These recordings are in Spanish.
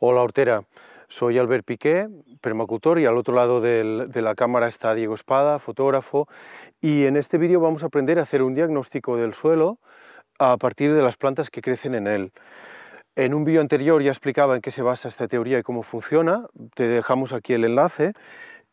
Hola Hortera, soy Albert Piqué, permacultor, y al otro lado de la cámara está Diego Espada, fotógrafo, y en este vídeo vamos a aprender a hacer un diagnóstico del suelo a partir de las plantas que crecen en él. En un vídeo anterior ya explicaba en qué se basa esta teoría y cómo funciona, te dejamos aquí el enlace,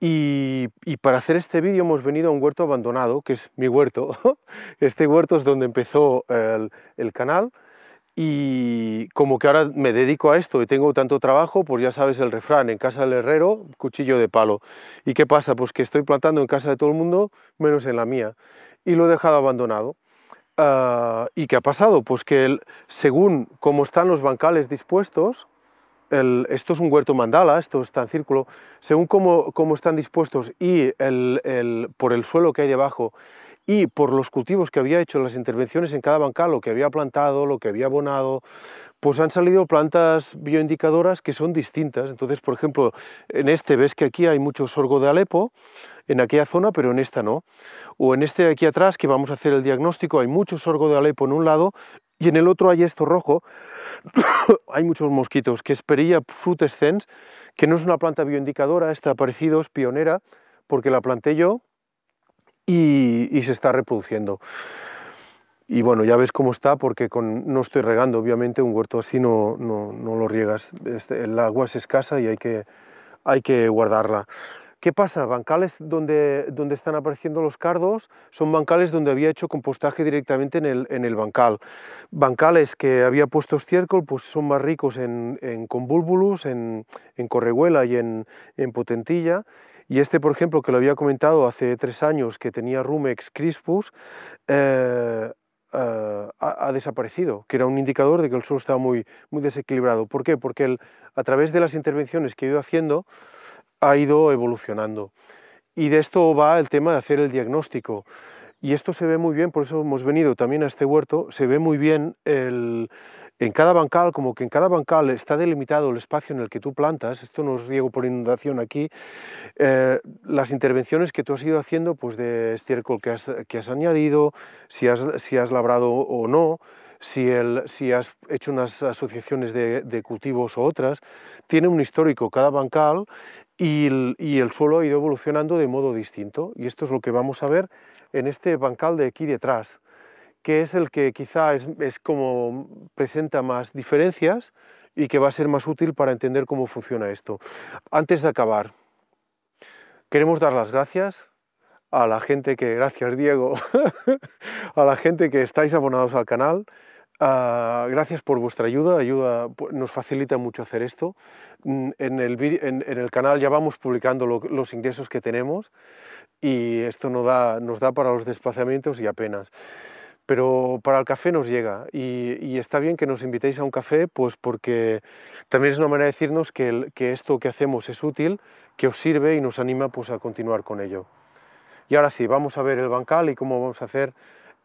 y, para hacer este vídeo hemos venido a un huerto abandonado, que es mi huerto. Este huerto es donde empezó el canal, y como que ahora me dedico a esto y tengo tanto trabajo, pues ya sabes el refrán, en casa del herrero, cuchillo de palo. ¿Y qué pasa? Pues que estoy plantando en casa de todo el mundo, menos en la mía. Y lo he dejado abandonado. Ah, ¿Y qué ha pasado? Pues que según cómo están los bancales dispuestos, esto es un huerto mandala, esto está en círculo, según cómo, cómo están dispuestos y el, por el suelo que hay debajo y por los cultivos que había hecho en las intervenciones en cada bancal, lo que había plantado, lo que había abonado, pues han salido plantas bioindicadoras que son distintas. Entonces, por ejemplo, en este ves que aquí hay mucho sorgo de Alepo, en aquella zona, pero en esta no. O en este aquí atrás, que vamos a hacer el diagnóstico, hay mucho sorgo de Alepo en un lado y en el otro hay esto rojo. hay muchos mosquitos, que es Perilla frutescens, que no es una planta bioindicadora, esta parecido, es pionera, porque la planté yo, y, se está reproduciendo. Y bueno, ya ves cómo está porque no estoy regando, obviamente un huerto así no, no, no lo riegas. Este, el agua es escasa y hay que, hay que guardarla. ¿Qué pasa? Bancales donde, donde están apareciendo los cardos son bancales donde había hecho compostaje directamente en el, en el bancal. Bancales que había puesto estiércol pues son más ricos en, en convulvulus, en, en correhuela y en, en potentilla y este, por ejemplo, que lo había comentado hace tres años, que tenía Rumex crispus, eh, eh, ha, desaparecido, que era un indicador de que el suelo estaba muy, desequilibrado. ¿Por qué? Porque a través de las intervenciones que he ido haciendo ha ido evolucionando. Y de esto va el tema de hacer el diagnóstico. Y esto se ve muy bien, por eso hemos venido también a este huerto, se ve muy bien el, en cada bancal, como que en cada bancal está delimitado el espacio en el que tú plantas, esto nos es riego por inundación aquí, eh, las intervenciones que tú has ido haciendo pues de estiércol que has, añadido, si has, labrado o no, si, has hecho unas asociaciones de, cultivos o otras, tiene un histórico cada bancal y el suelo ha ido evolucionando de modo distinto. Y esto es lo que vamos a ver en este bancal de aquí detrás que es el que quizá es, como presenta más diferencias y que va a ser más útil para entender cómo funciona esto. Antes de acabar, queremos dar las gracias a la gente que, gracias Diego, a la gente que estáis abonados al canal. Ah, gracias por vuestra ayuda, ayuda pues, nos facilita mucho hacer esto. Mm, en el, canal ya vamos publicando los ingresos que tenemos y esto nos da, nos da para los desplazamientos y apenas pero para el café nos llega y, está bien que nos invitéis a un café, pues porque también es una manera de decirnos que, esto que hacemos es útil, que os sirve y nos anima pues a continuar con ello. Y ahora sí, vamos a ver el bancal y cómo vamos a hacer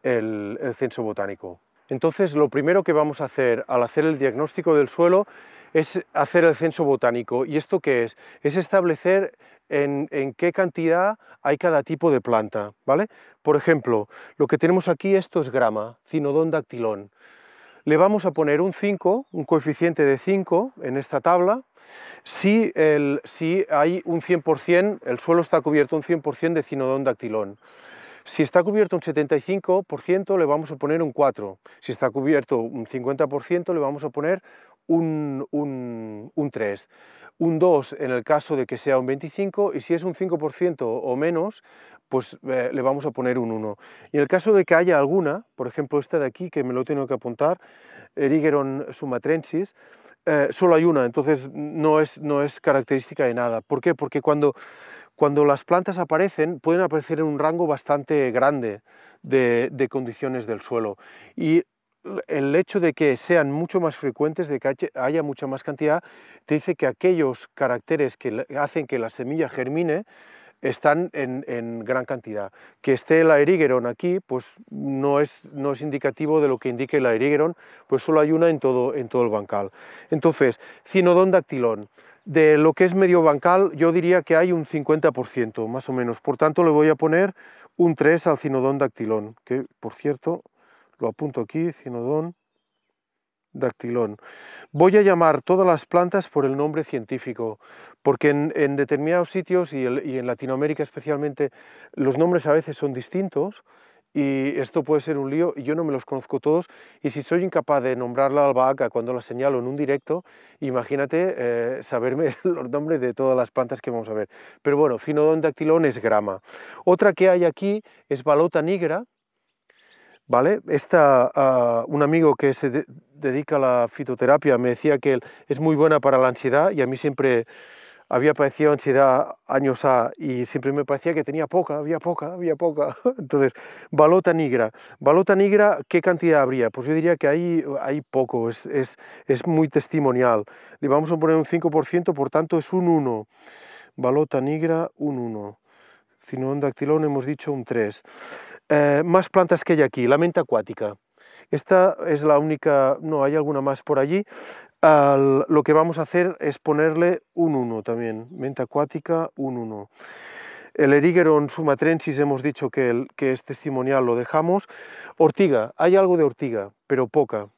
el, el censo botánico. Entonces, lo primero que vamos a hacer al hacer el diagnóstico del suelo es hacer el censo botánico. ¿Y esto qué es? Es establecer en, qué cantidad hay cada tipo de planta, ¿vale? Por ejemplo, lo que tenemos aquí, esto es grama, cinodón dactilón. Le vamos a poner un 5, un coeficiente de 5 en esta tabla, si, el, hay un 100%, el suelo está cubierto un 100% de cinodón dactilón. Si está cubierto un 75%, le vamos a poner un 4. Si está cubierto un 50%, le vamos a poner un, un 3 un 2 en el caso de que sea un 25 y si es un 5% o menos, pues eh, le vamos a poner un 1. Y en el caso de que haya alguna, por ejemplo esta de aquí, que me lo tengo que apuntar, Erigeron sumatrensis, eh, solo hay una, entonces no es, no es característica de nada. ¿Por qué? Porque cuando, cuando las plantas aparecen, pueden aparecer en un rango bastante grande de, condiciones del suelo. Y el hecho de que sean mucho más frecuentes, de que haya mucha más cantidad, te dice que aquellos caracteres que hacen que la semilla germine están en, gran cantidad. Que esté el erigeron aquí, pues no es, no es indicativo de lo que indique el erigeron, pues solo hay una en todo, en todo el bancal. Entonces, cinodón dactilón. De lo que es medio bancal, yo diría que hay un 50%, más o menos. Por tanto, le voy a poner un 3 al cinodón dactilón, que, por cierto, lo apunto aquí, cinodón, dactilón. Voy a llamar todas las plantas por el nombre científico, porque en, determinados sitios y, en Latinoamérica especialmente los nombres a veces son distintos y esto puede ser un lío y yo no me los conozco todos y si soy incapaz de nombrar la albahaca cuando la señalo en un directo, imagínate eh, saberme los nombres de todas las plantas que vamos a ver. Pero bueno, cinodón dactilón es grama. Otra que hay aquí es balota negra, ¿vale? Ah, un amigo que se dedica a la fitoterapia me decía que es muy buena para la ansiedad y a mí siempre había padecido ansiedad años A y siempre me parecía que tenía poca, había poca, había poca. Entonces, balota negra. Balota negra, ¿qué cantidad habría? Pues yo diría que hay, hay poco, es, es, es muy testimonial. Le vamos a poner un 5%, por tanto es un 1. Balota negra, un 1. Cinodón hemos dicho un 3. Eh, más plantas que hay aquí, la menta acuática. Esta es la única, no, hay alguna más por allí. lo que vamos a hacer es ponerle un 1 también, menta acuática, un 1. El erigeron sumatrensis hemos dicho que, que es testimonial, lo dejamos. Ortiga, hay algo de ortiga, pero poca,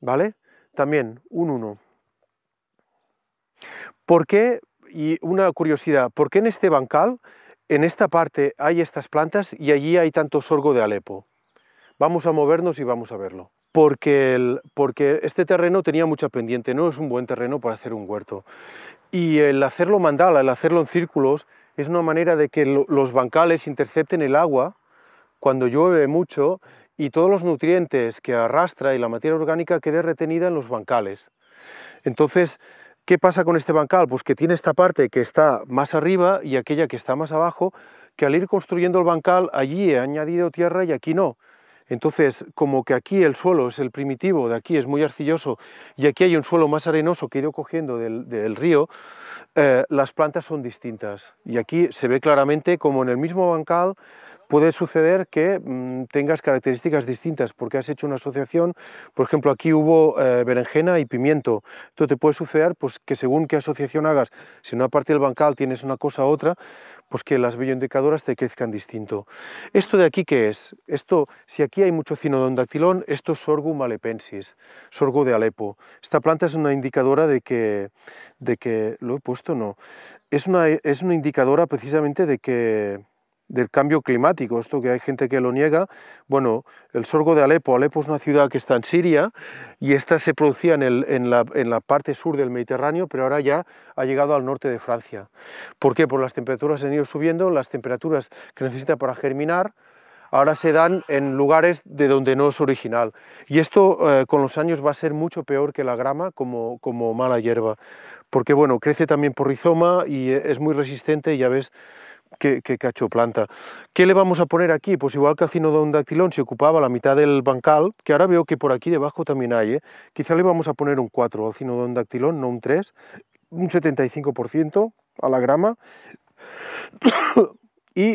¿vale? También un 1. ¿Por qué? Y una curiosidad, ¿por qué en este bancal en esta parte hay estas plantas y allí hay tanto sorgo de Alepo. Vamos a movernos y vamos a verlo. Porque, este terreno tenía mucha pendiente, no es un buen terreno para hacer un huerto. Y el hacerlo mandala, el hacerlo en círculos, es una manera de que los bancales intercepten el agua cuando llueve mucho y todos los nutrientes que arrastra y la materia orgánica quede retenida en los bancales. Entonces, ¿Qué pasa con este bancal? Pues que tiene esta parte que está más arriba y aquella que está más abajo, que al ir construyendo el bancal allí he añadido tierra y aquí no. Entonces, como que aquí el suelo es el primitivo, de aquí es muy arcilloso y aquí hay un suelo más arenoso que he ido cogiendo del, río, eh, las plantas son distintas. Y aquí se ve claramente como en el mismo bancal puede suceder que mm, tengas características distintas porque has hecho una asociación, por ejemplo, aquí hubo eh, berenjena y pimiento. Entonces te puede suceder pues, que según qué asociación hagas, si en una parte del bancal tienes una cosa u otra, pues que las bioindicadoras te crezcan distinto. ¿Esto de aquí qué es? Esto, si aquí hay mucho cinodondactilón, esto es sorghum alepensis, sorgo de Alepo. Esta planta es una indicadora de que, de que lo he puesto, no, es una, es una indicadora precisamente de que del cambio climático, esto que hay gente que lo niega. Bueno, el sorgo de Alepo, Alepo es una ciudad que está en Siria y esta se producía en, la, parte sur del Mediterráneo, pero ahora ya ha llegado al norte de Francia. ¿Por qué? Por las temperaturas han ido subiendo, las temperaturas que necesita para germinar, ahora se dan en lugares de donde no es original. Y esto eh, con los años va a ser mucho peor que la grama como, como mala hierba, porque bueno, crece también por rizoma y eh, es muy resistente, ya ves, que, cacho planta. ¿Qué le vamos a poner aquí? Pues igual que al dactilón se ocupaba la mitad del bancal, que ahora veo que por aquí debajo también hay, ¿eh? quizá le vamos a poner un 4 al no un 3, un 75% a la grama, y,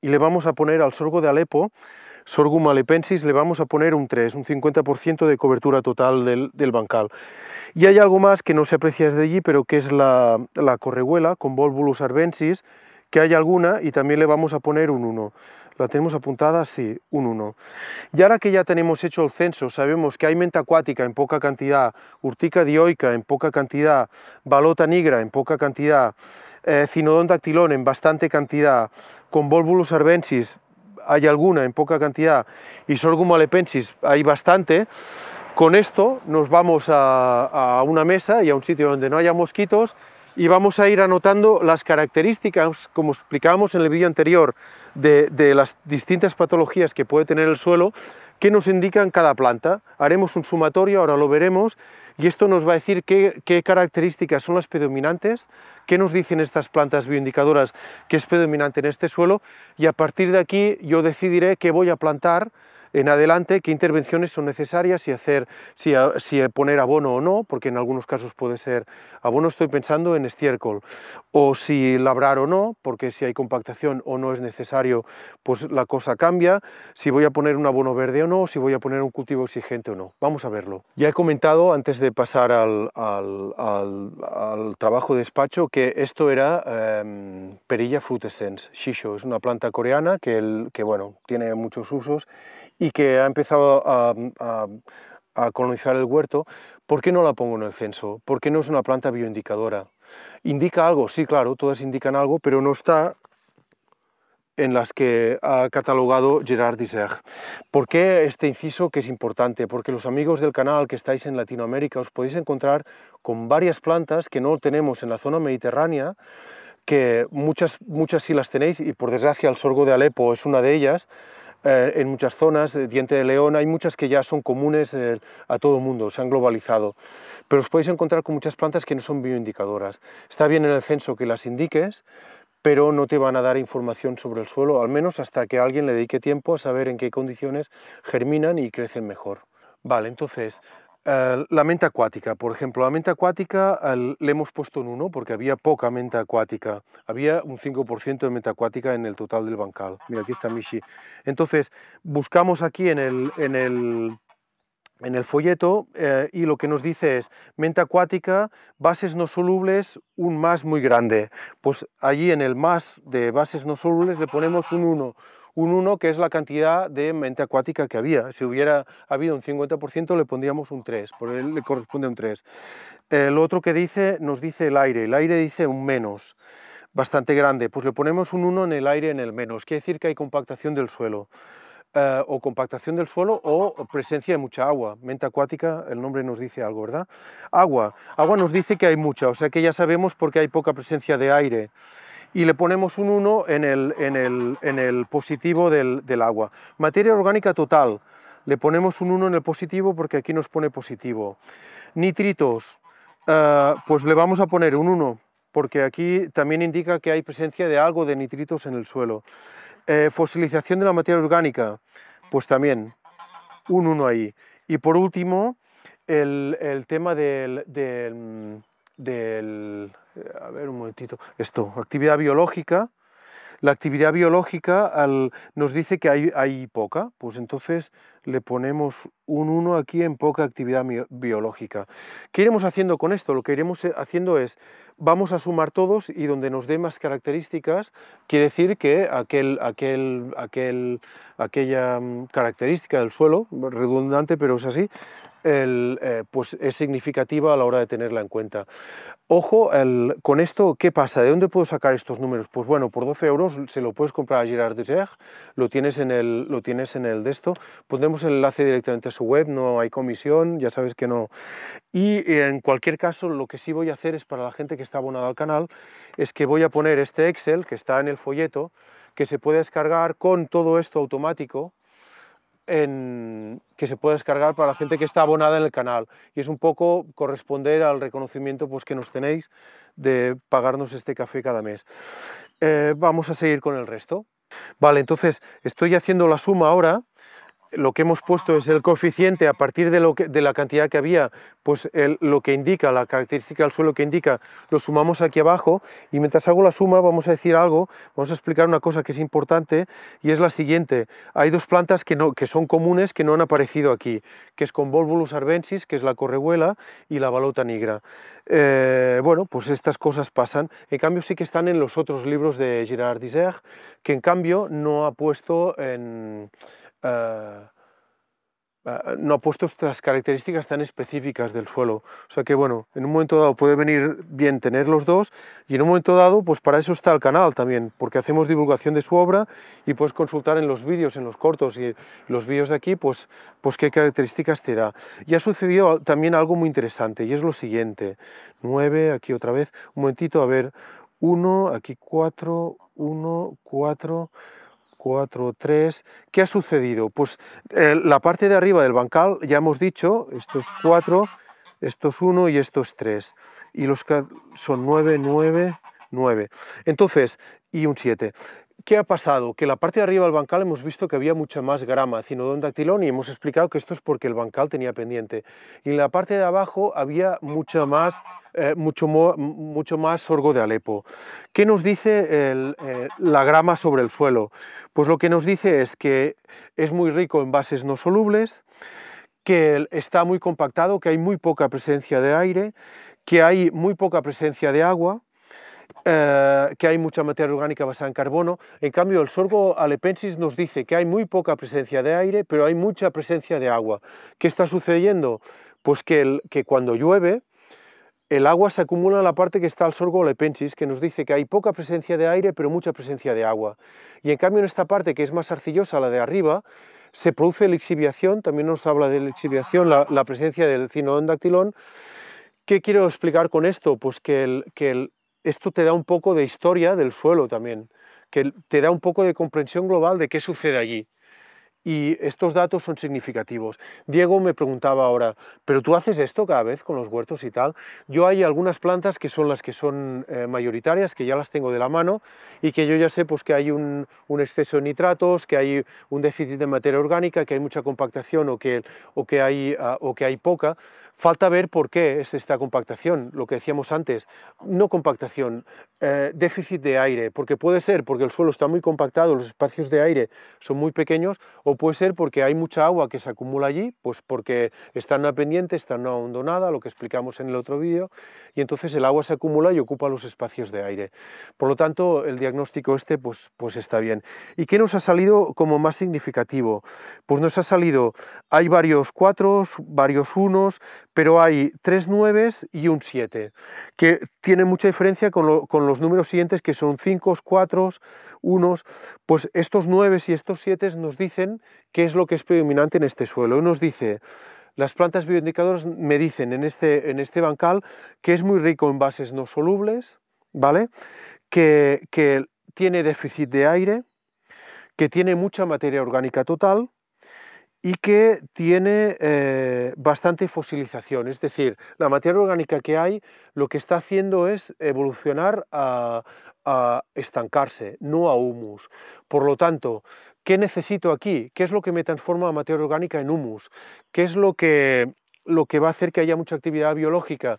y le vamos a poner al sorgo de Alepo sorguma alepensis le vamos a poner un 3, un 50% de cobertura total del, bancal. Y hay algo más que no se aprecia desde allí, pero que es la, la con Volvulus arbensis, que hay alguna y también le vamos a poner un 1. La tenemos apuntada, sí, un 1. Y ahora que ya tenemos hecho el censo, sabemos que hay menta acuática en poca cantidad, urtica dioica en poca cantidad, balota nigra en poca cantidad, eh, dactilón en bastante cantidad, con volvulus arbensis hay alguna en poca cantidad y Sorghum alepensis hay bastante, con esto nos vamos a, una mesa y a un sitio donde no haya mosquitos y vamos a ir anotando las características, como explicábamos en el vídeo anterior, de, de las distintas patologías que puede tener el suelo, que nos indican cada planta. Haremos un sumatorio, ahora lo veremos, y esto nos va a decir qué, características son las predominantes, qué nos dicen estas plantas bioindicadoras que es predominante en este suelo y a partir de aquí yo decidiré qué voy a plantar en adelante qué intervenciones son necesarias, si, hacer, si, si poner abono o no, porque en algunos casos puede ser abono, estoy pensando en estiércol, o si labrar o no, porque si hay compactación o no es necesario, pues la cosa cambia, si voy a poner un abono verde o no, o si voy a poner un cultivo exigente o no. Vamos a verlo. Ya he comentado antes de pasar al, trabajo de despacho que esto era em, perilla frutescens, shisho, es una planta coreana que, el, que bueno, tiene muchos usos y que ha empezado a, colonizar el huerto, ¿por qué no la pongo en el censo? ¿Por qué no es una planta bioindicadora? Indica algo, sí, claro, todas indican algo, pero no está en las que ha catalogado Gerard Dizer. ¿Por qué este inciso que es importante? Porque los amigos del canal que estáis en Latinoamérica os podéis encontrar con varias plantas que no tenemos en la zona mediterránea, que muchas, muchas sí las tenéis y por desgracia el sorgo de Alepo es una de ellas, eh, en muchas zonas, eh, diente de león, hay muchas que ya son comunes eh, a todo el mundo, se han globalizado. Pero os podéis encontrar con muchas plantas que no son bioindicadoras. Está bien en el censo que las indiques, pero no te van a dar información sobre el suelo, al menos hasta que alguien le dedique tiempo a saber en qué condiciones germinan y crecen mejor. Vale, entonces, eh, la menta acuática, por ejemplo, la menta acuática le hemos puesto en uno porque había poca menta acuática, había un 5% de menta acuática en el total del bancal. Mira, aquí está Mishi. Entonces, buscamos aquí en el, folleto eh, y lo que nos dice es menta acuática, bases no solubles, un más muy grande. Pues allí en el más de bases no solubles le ponemos un 1 un 1 que es la cantidad de mente acuática que había. Si hubiera habido un 50% le pondríamos un 3, por él le corresponde un 3. El otro que dice nos dice el aire, el aire dice un menos, bastante grande, pues le ponemos un 1 en el aire en el menos, quiere decir que hay compactación del suelo. Eh, o compactación del suelo o presencia de mucha agua. Mente acuática, el nombre nos dice algo, ¿verdad? Agua. Agua nos dice que hay mucha, o sea que ya sabemos por qué hay poca presencia de aire y le ponemos un 1 en el, en el, positivo del, agua. Materia orgánica total, le ponemos un 1 en el positivo porque aquí nos pone positivo. Nitritos, eh, pues le vamos a poner un 1 porque aquí también indica que hay presencia de algo de nitritos en el suelo. Eh, fosilización de la materia orgánica, pues también un 1 ahí. Y por último, el, tema del a ver un momentito, esto, actividad biológica, la actividad biológica nos dice que hay, poca, pues entonces le ponemos un 1 aquí en poca actividad biológica. ¿Qué iremos haciendo con esto? Lo que iremos eh, haciendo es, vamos a sumar todos y donde nos dé más características, quiere decir que aquel, aquel, aquel, aquella mm, característica del suelo, redundante pero es así, eh, pues es significativa a la hora de tenerla en cuenta. Ojo, con esto, ¿qué pasa? ¿De dónde puedo sacar estos números? Pues bueno, por 12 euros se lo puedes comprar a Girard lo tienes en el, lo tienes en el de esto. Pondremos el enlace directamente a su web, no hay comisión, ya sabes que no. Y eh, en cualquier caso, lo que sí voy a hacer es para la gente que está abonada al canal, es que voy a poner este Excel que está en el folleto, que se puede descargar con todo esto automático, que se puede descargar para la gente que está abonada en el canal. Y es un poco corresponder al reconocimiento pues, que nos tenéis de pagarnos este café cada mes. Eh, vamos a seguir con el resto. Vale, entonces estoy haciendo la suma ahora lo que hemos puesto es el coeficiente a partir de, lo de la cantidad que había, pues lo que indica, la característica del suelo que indica, lo sumamos aquí abajo y mientras hago la suma vamos a decir algo, vamos a explicar una cosa que es importante y es la siguiente. Hay dos plantas que, no, que son comunes que no han aparecido aquí, que es con Convolvulus arbensis, que es la correhuela, y la balota negra. Eh, bueno, pues estas cosas pasan. En cambio sí que están en los otros libros de Gérard Dizer, que en cambio no ha puesto en eh, eh, eh, no ha puesto estas características tan específicas del suelo. O sea que, bueno, en un momento dado puede venir bien tener los dos y en un momento dado, pues para eso está el canal también, porque hacemos divulgación de su obra y puedes consultar en los vídeos, en los cortos y los vídeos de aquí, pues, pues qué características te da. Y ha sucedido también algo muy interesante y es lo siguiente. 9, aquí otra vez, un momentito, a ver, uno, aquí 4, 1, 4... 4, 3. ¿Qué ha sucedido? Pues eh, la parte de arriba del bancal, ya hemos dicho, estos 4, estos 1 y estos 3. Y los que son 9, 9, 9. Entonces, y un 7. ¿Qué ha pasado? Que la parte de arriba del bancal hemos visto que había mucha más grama, cinodón dactilón, y hemos explicado que esto es porque el bancal tenía pendiente. Y en la parte de abajo había mucha más, eh, mucho, mucho, más sorgo de Alepo. ¿Qué nos dice eh, la grama sobre el suelo? Pues lo que nos dice es que es muy rico en bases no solubles, que está muy compactado, que hay muy poca presencia de aire, que hay muy poca presencia de agua, eh, que hay mucha materia orgánica basada en carbono. En cambio, el sorgo alepensis nos dice que hay muy poca presencia de aire, pero hay mucha presencia de agua. ¿Qué está sucediendo? Pues que, cuando llueve, el agua se acumula en la parte que está al sorgo alepensis... que nos dice que hay poca presencia de aire, pero mucha presencia de agua. Y en cambio en esta parte, que es más arcillosa, la de arriba, se produce lixiviación, también nos habla de la la, la presencia del cinodón dactilón. ¿Qué quiero explicar con esto? Pues que el, esto te da un poco de historia del suelo también, que te da un poco de comprensión global de qué sucede allí. Y estos datos son significativos. Diego me preguntaba ahora, ¿pero tú haces esto cada vez con los huertos y tal? Yo hay algunas plantas que son las que son eh, mayoritarias, que ya las tengo de la mano y que yo ya sé pues, que hay un, exceso de nitratos, que hay un déficit de materia orgánica, que hay mucha compactación o que, o que, hay, ah, o que hay poca, Falta ver por qué es esta compactación, lo que decíamos antes, no compactación, eh, déficit de aire, porque puede ser porque el suelo está muy compactado, los espacios de aire son muy pequeños, o puede ser porque hay mucha agua que se acumula allí, pues porque está en una pendiente, está en una hondonada, lo que explicamos en el otro vídeo, y entonces el agua se acumula y ocupa los espacios de aire. Por lo tanto, el diagnóstico este pues, pues está bien. ¿Y qué nos ha salido como más significativo? Pues nos ha salido, hay varios cuatros, varios unos, pero hay tres 9 y un 7, que tienen mucha diferencia con, los números siguientes, que son 5, 4, 1. Pues estos 9 y estos siete nos dicen qué es lo que es predominante en este suelo. Y nos dice, las plantas bioindicadoras me dicen este, en este, bancal que es muy rico en bases no solubles, ¿vale? que tiene déficit de aire, que tiene mucha materia orgánica total, y que tiene eh, bastante fosilización, es decir, la materia orgánica que hay lo que está haciendo es evolucionar a, estancarse, no a humus. Por lo tanto, ¿qué necesito aquí? ¿Qué es lo que me transforma la materia orgánica en humus? ¿Qué es lo que, lo que va a hacer que haya mucha actividad biológica?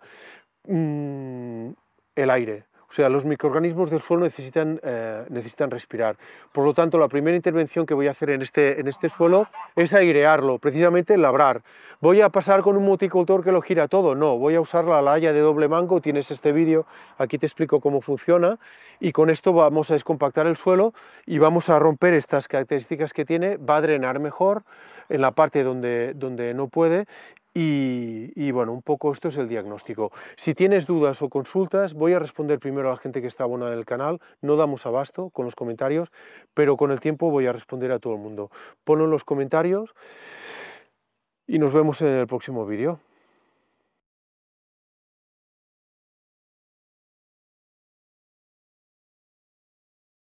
Mm, el aire. O sea, los microorganismos del suelo necesitan, eh, necesitan respirar. Por lo tanto, la primera intervención que voy a hacer en este, en este suelo es airearlo, precisamente labrar. ¿Voy a pasar con un multicultor que lo gira todo? No, voy a usar la laya de doble mango, tienes este vídeo, aquí te explico cómo funciona, y con esto vamos a descompactar el suelo y vamos a romper estas características que tiene, va a drenar mejor en la parte donde, donde no puede y, bueno, un poco esto es el diagnóstico. Si tienes dudas o consultas, voy a responder primero a la gente que está abonada el canal. No damos abasto con los comentarios, pero con el tiempo voy a responder a todo el mundo. Ponlo en los comentarios y nos vemos en el próximo vídeo.